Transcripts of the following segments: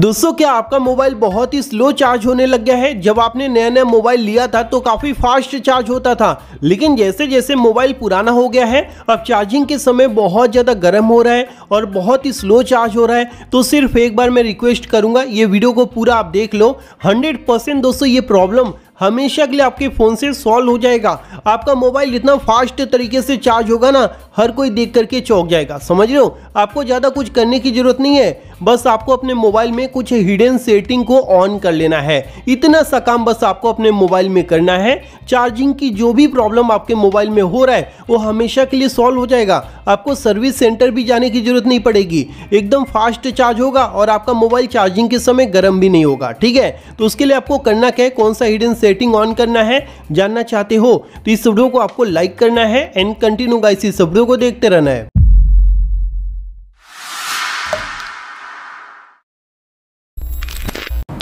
दोस्तों क्या आपका मोबाइल बहुत ही स्लो चार्ज होने लग गया है जब आपने नया नया मोबाइल लिया था तो काफ़ी फास्ट चार्ज होता था लेकिन जैसे जैसे मोबाइल पुराना हो गया है अब चार्जिंग के समय बहुत ज़्यादा गर्म हो रहा है और बहुत ही स्लो चार्ज हो रहा है तो सिर्फ एक बार मैं रिक्वेस्ट करूँगा ये वीडियो को पूरा आप देख लो हंड्रेड दोस्तों ये प्रॉब्लम हमेशा के लिए आपके फ़ोन से सॉल्व हो जाएगा आपका मोबाइल इतना फास्ट तरीके से चार्ज होगा ना हर कोई देख करके चौंक जाएगा समझ रहे हो आपको ज़्यादा कुछ करने की ज़रूरत नहीं है बस आपको अपने मोबाइल में कुछ हिडन सेटिंग को ऑन कर लेना है इतना सा काम बस आपको अपने मोबाइल में करना है चार्जिंग की जो भी प्रॉब्लम आपके मोबाइल में हो रहा है वो हमेशा के लिए सॉल्व हो जाएगा आपको सर्विस सेंटर भी जाने की जरूरत नहीं पड़ेगी एकदम फास्ट चार्ज होगा और आपका मोबाइल चार्जिंग के समय गर्म भी नहीं होगा ठीक है तो उसके लिए आपको करना क्या है कौन सा हिडन सेट सेटिंग ऑन करना है जानना चाहते हो तो इस वीडियो को आपको लाइक करना है एंड कंटिन्यू गाइस इस वीडियो को देखते रहना है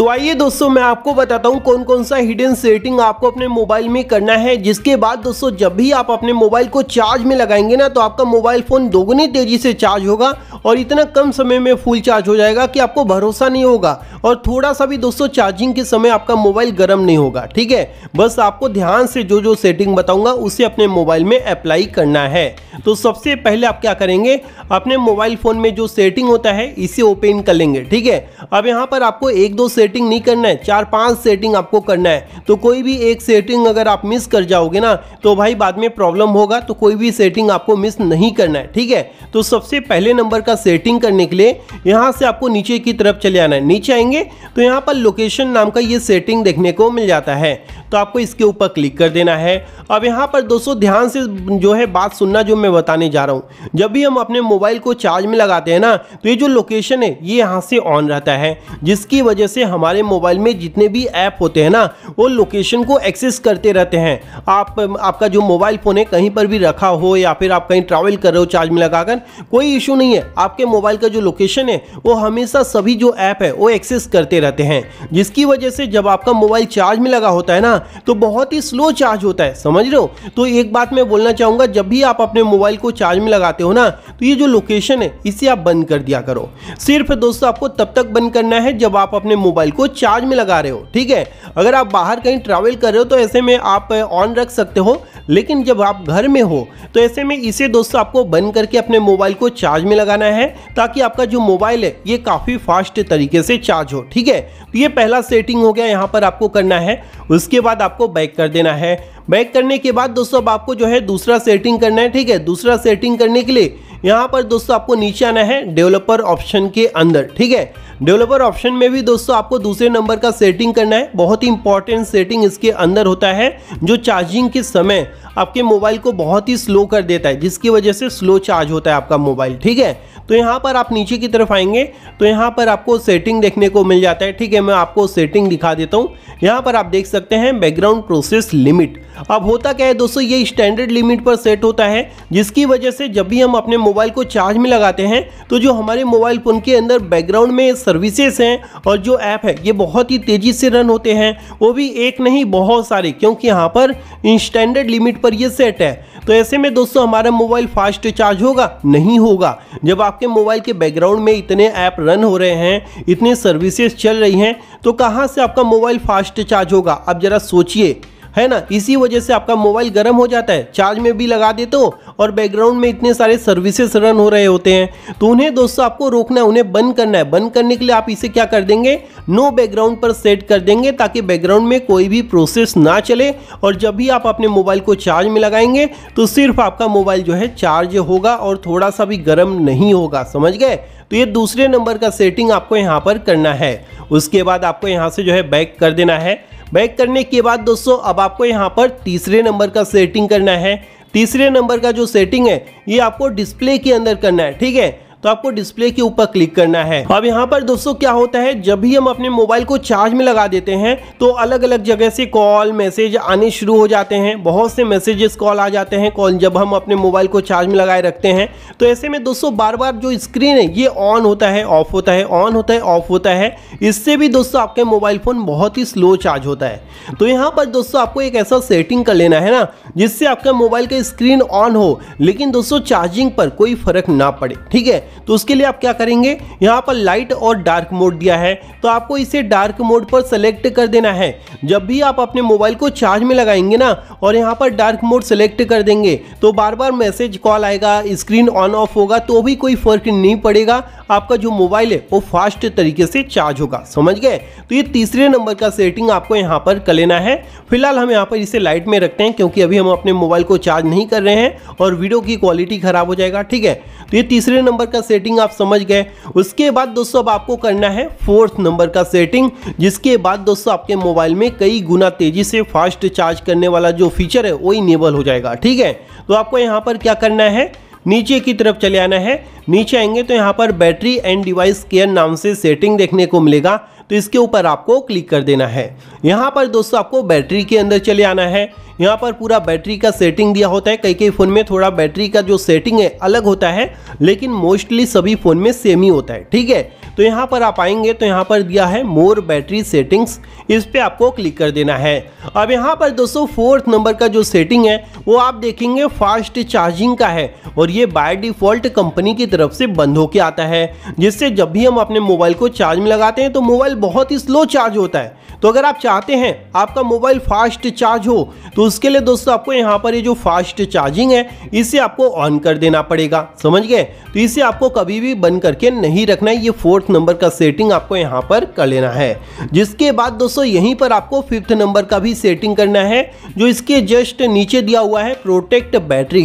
तो आइए दोस्तों मैं आपको बताता हूँ कौन कौन सा हिडन सेटिंग आपको अपने मोबाइल में करना है जिसके बाद दोस्तों जब भी आप अपने मोबाइल को चार्ज में लगाएंगे ना तो आपका मोबाइल फ़ोन दोगुनी तेज़ी से चार्ज होगा और इतना कम समय में फुल चार्ज हो जाएगा कि आपको भरोसा नहीं होगा और थोड़ा सा भी दोस्तों चार्जिंग के समय आपका मोबाइल गर्म नहीं होगा ठीक है बस आपको ध्यान से जो जो सेटिंग बताऊंगा उसे अपने मोबाइल में अप्लाई करना है तो सबसे पहले आप क्या करेंगे अपने मोबाइल फ़ोन में जो सेटिंग होता है इसे ओपन कर लेंगे ठीक है अब यहाँ पर आपको एक दो सेटिंग सेटिंग नहीं करना है चार पांच सेटिंग आपको करना है तो कोई भी एक सेटिंग अगर आप मिस कर जाओगे ना तो भाई बाद में प्रॉब्लम होगा तो कोई भी सेटिंग आपको मिस नहीं करना है ठीक है तो सबसे पहले नंबर का सेटिंग करने के लिए यहाँ से आपको नीचे की तरफ चले आना है नीचे आएंगे तो यहाँ पर लोकेशन नाम का ये सेटिंग देखने को मिल जाता है तो आपको इसके ऊपर क्लिक कर देना है अब यहाँ पर दोस्तों ध्यान से जो है बात सुनना जो मैं बताने जा रहा हूँ जब भी हम अपने मोबाइल को चार्ज में लगाते हैं ना तो ये जो लोकेशन है ये यहाँ से ऑन रहता है जिसकी वजह से हम हमारे मोबाइल में जितने भी ऐप होते हैं ना वो लोकेशन को एक्सेस करते रहते हैं आप आपका जो मोबाइल फ़ोन है कहीं पर भी रखा हो या फिर आप कहीं ट्रैवल कर रहे हो चार्ज में लगाकर कोई इशू नहीं है आपके मोबाइल का जो लोकेशन है वो हमेशा सभी जो ऐप है वो एक्सेस करते रहते हैं जिसकी वजह से जब आपका मोबाइल चार्ज में लगा होता है ना तो बहुत ही स्लो चार्ज होता है समझ रहे हो तो एक बात मैं बोलना चाहूँगा जब भी आप अपने मोबाइल को चार्ज में लगाते हो ना तो ये जो लोकेशन है इसे आप बंद कर दिया करो सिर्फ दोस्तों आपको तब तक बंद करना है जब आप अपने मोबाइल मोबाइल को चार्ज में लगा रहे हो ठीक है अगर आप बाहर कहीं ट्रैवल कर रहे हो तो ऐसे में आप ऑन रख सकते हो लेकिन जब आप घर में हो तो ऐसे में इसे दोस्तों आपको बंद करके अपने मोबाइल को चार्ज में लगाना है ताकि आपका जो मोबाइल है ये काफ़ी फास्ट तरीके से चार्ज हो ठीक है तो ये पहला सेटिंग हो गया यहाँ पर आपको करना है उसके बाद आपको बैक कर देना है बैक करने के बाद दोस्तों अब आपको जो है दूसरा सेटिंग करना है ठीक है दूसरा सेटिंग करने के लिए यहाँ पर दोस्तों आपको नीचे आना है डेवलपर ऑप्शन के अंदर ठीक है डेवलपर ऑप्शन में भी दोस्तों आपको दूसरे नंबर का सेटिंग करना है बहुत ही इंपॉर्टेंट सेटिंग इसके अंदर होता है जो चार्जिंग के समय आपके मोबाइल को बहुत ही स्लो कर देता है जिसकी वजह से स्लो चार्ज होता है आपका मोबाइल ठीक है तो यहाँ पर आप नीचे की तरफ आएंगे तो यहाँ पर आपको सेटिंग देखने को मिल जाता है ठीक है मैं आपको सेटिंग दिखा देता हूँ यहाँ पर आप देख सकते हैं बैकग्राउंड प्रोसेस लिमिट अब होता क्या है दोस्तों ये स्टैंडर्ड लिमिट पर सेट होता है जिसकी वजह से जब भी हम अपने मोबाइल को चार्ज में लगाते हैं तो जो हमारे मोबाइल फ़ोन के अंदर बैकग्राउंड में सर्विसेज हैं और जो ऐप है ये बहुत ही तेज़ी से रन होते हैं वो भी एक नहीं बहुत सारे क्योंकि यहाँ पर स्टैंडर्ड लिमिट पर ये सेट है तो ऐसे में दोस्तों हमारा मोबाइल फास्ट चार्ज होगा नहीं होगा जब आपके मोबाइल के बैकग्राउंड में इतने ऐप रन हो रहे हैं इतने सर्विसेज चल रही हैं तो कहाँ से आपका मोबाइल फास्ट चार्ज होगा आप ज़रा सोचिए है ना इसी वजह से आपका मोबाइल गर्म हो जाता है चार्ज में भी लगा देते हो और बैकग्राउंड में इतने सारे सर्विसेस रन हो रहे होते हैं तो उन्हें दोस्तों आपको रोकना है उन्हें बंद करना है बंद करने के लिए आप इसे क्या कर देंगे नो बैकग्राउंड पर सेट कर देंगे ताकि बैकग्राउंड में कोई भी प्रोसेस ना चले और जब भी आप अपने मोबाइल को चार्ज में लगाएंगे तो सिर्फ आपका मोबाइल जो है चार्ज होगा और थोड़ा सा भी गर्म नहीं होगा समझ गए तो ये दूसरे नंबर का सेटिंग आपको यहाँ पर करना है उसके बाद आपको यहाँ से जो है बैक कर देना है बैक करने के बाद दोस्तों अब आपको यहाँ पर तीसरे नंबर का सेटिंग करना है तीसरे नंबर का जो सेटिंग है ये आपको डिस्प्ले के अंदर करना है ठीक है तो आपको डिस्प्ले के ऊपर क्लिक करना है अब यहाँ पर दोस्तों क्या होता है जब भी हम अपने मोबाइल को चार्ज में लगा देते हैं तो अलग अलग जगह से कॉल मैसेज आने शुरू हो जाते हैं बहुत से मैसेजेस कॉल आ जाते हैं कॉल जब हम अपने मोबाइल को चार्ज में लगाए रखते हैं तो ऐसे में दोस्तों बार बार जो स्क्रीन है ये ऑन होता है ऑफ होता है ऑन होता है ऑफ होता है इससे भी दोस्तों आपके मोबाइल फ़ोन बहुत ही स्लो चार्ज होता है तो यहाँ पर दोस्तों आपको एक ऐसा सेटिंग कर लेना है ना जिससे आपका मोबाइल का स्क्रीन ऑन हो लेकिन दोस्तों चार्जिंग पर कोई फर्क ना पड़े ठीक है तो उसके लिए आप क्या करेंगे यहाँ पर लाइट और डार्क मोड दिया है तो आपको इसे डार्क मोड पर सेलेक्ट कर देना है जब भी आप अपने मोबाइल को चार्ज में लगाएंगे ना और यहाँ पर डार्क मोड सेलेक्ट कर देंगे तो बार बार मैसेज कॉल आएगा स्क्रीन ऑन ऑफ होगा तो भी कोई फर्क नहीं पड़ेगा आपका जो मोबाइल है वो फास्ट तरीके से चार्ज होगा समझ गए तो ये तीसरे नंबर का सेटिंग आपको यहाँ पर कर लेना है फिलहाल हम यहाँ पर इसे लाइट में रखते हैं क्योंकि अभी हम अपने मोबाइल को चार्ज नहीं कर रहे हैं और वीडियो की क्वालिटी खराब हो जाएगा ठीक है तो ये तीसरे नंबर का का सेटिंग आप समझ गए उसके बाद दोस्तों अब आपको करना है फोर्थ नंबर का सेटिंग जिसके बाद दोस्तों आपके मोबाइल में कई गुना तेजी से फास्ट चार्ज करने वाला जो फीचर है वो इनेबल हो जाएगा ठीक है तो आपको यहाँ पर क्या करना है नीचे की तरफ चले आना है नीचे आएंगे तो यहाँ पर बैटरी एंड डिवाइस केयर नाम से सेटिंग देखने को मिलेगा तो इसके ऊपर आपको क्लिक कर देना है यहाँ पर दोस्तों आपको बैटरी के अंदर चले आना है यहाँ पर पूरा बैटरी का सेटिंग दिया होता है कई कई फ़ोन में थोड़ा बैटरी का जो सेटिंग है अलग होता है लेकिन मोस्टली सभी फ़ोन में सेम ही होता है ठीक है तो यहाँ पर आप आएंगे तो यहाँ पर दिया है मोर बैटरी सेटिंग्स इस पर आपको क्लिक कर देना है अब यहाँ पर दोस्तों फोर्थ नंबर का जो सेटिंग है वो आप देखेंगे फास्ट चार्जिंग का है और ये बाय डिफॉल्ट कंपनी की तरफ से बंद होके आता है जिससे जब भी हम अपने मोबाइल को चार्ज में लगाते हैं तो मोबाइल बहुत ही स्लो चार्ज होता है तो अगर आप चाहते हैं आपका मोबाइल फास्ट चार्ज हो तो उसके लिए दोस्तों आपको यहाँ पर ये जो फास्ट चार्जिंग है इसे आपको ऑन कर देना पड़ेगा समझ गए तो इसे आपको कभी भी बंद करके नहीं रखना है ये फोर्थ नंबर का सेटिंग आपको यहाँ पर कर लेना है जिसके बाद दोस्तों यहीं पर आपको फिफ्थ नंबर का भी सेटिंग करना है जो इसके जस्ट नीचे दिया हुआ है प्रोटेक्ट बैटरी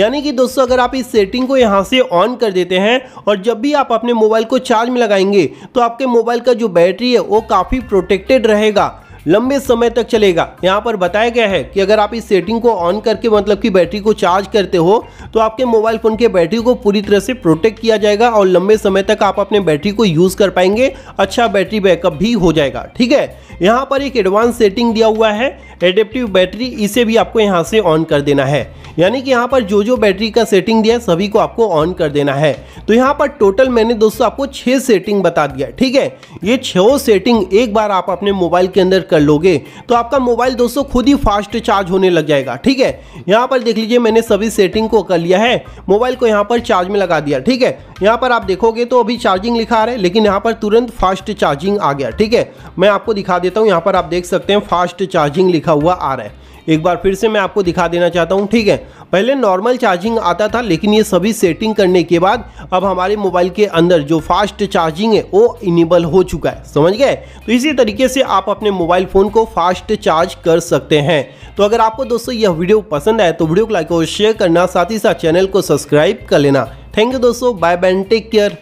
यानी कि दोस्तों अगर आप इस सेटिंग को यहाँ से ऑन कर देते हैं और जब भी आप अपने मोबाइल को चार्ज में लगाएंगे तो आपके मोबाइल का जो बैटरी है वो काफ़ी प्रोटेक्टेड रहेगा लंबे समय तक चलेगा यहाँ पर बताया गया है कि अगर आप इस सेटिंग को ऑन करके मतलब कि बैटरी को चार्ज करते हो तो आपके मोबाइल फ़ोन के बैटरी को पूरी तरह से प्रोटेक्ट किया जाएगा और लंबे समय तक आप अपने बैटरी को यूज़ कर पाएंगे अच्छा बैटरी बैकअप भी हो जाएगा ठीक है यहाँ पर एक एडवांस सेटिंग दिया हुआ है एडेप्टिव बैटरी इसे भी आपको यहाँ से ऑन कर देना है यानी कि यहाँ पर जो जो बैटरी का सेटिंग दिया है सभी को आपको ऑन कर देना है तो यहाँ पर टोटल मैंने दोस्तों आपको छह सेटिंग बता दिया ठीक है ये छो सेटिंग एक बार आप अपने मोबाइल के अंदर कर लोगे तो आपका मोबाइल दोस्तों खुद ही फास्ट चार्ज होने लग जाएगा ठीक है यहाँ पर देख लीजिए मैंने सभी सेटिंग को कर लिया है मोबाइल को यहाँ पर चार्ज में लगा दिया ठीक है यहाँ पर आप देखोगे तो अभी चार्जिंग लिखा आ रहा है लेकिन यहाँ पर तुरंत फास्ट चार्जिंग आ गया ठीक है मैं आपको दिखा देता हूँ यहाँ पर आप देख सकते हैं फास्ट चार्जिंग लिखा हुआ आ रहा है एक बार फिर से मैं आपको दिखा देना चाहता हूँ ठीक है पहले नॉर्मल चार्जिंग आता था लेकिन ये सभी सेटिंग करने के बाद अब हमारे मोबाइल के अंदर जो फास्ट चार्जिंग है वो इनेबल हो चुका है समझ गए तो इसी तरीके से आप अपने मोबाइल फ़ोन को फास्ट चार्ज कर सकते हैं तो अगर आपको दोस्तों यह वीडियो पसंद आए तो वीडियो को लाइक और शेयर करना साथ ही साथ चैनल को सब्सक्राइब कर लेना थैंक यू दोस्तों बाय बाय टेक केयर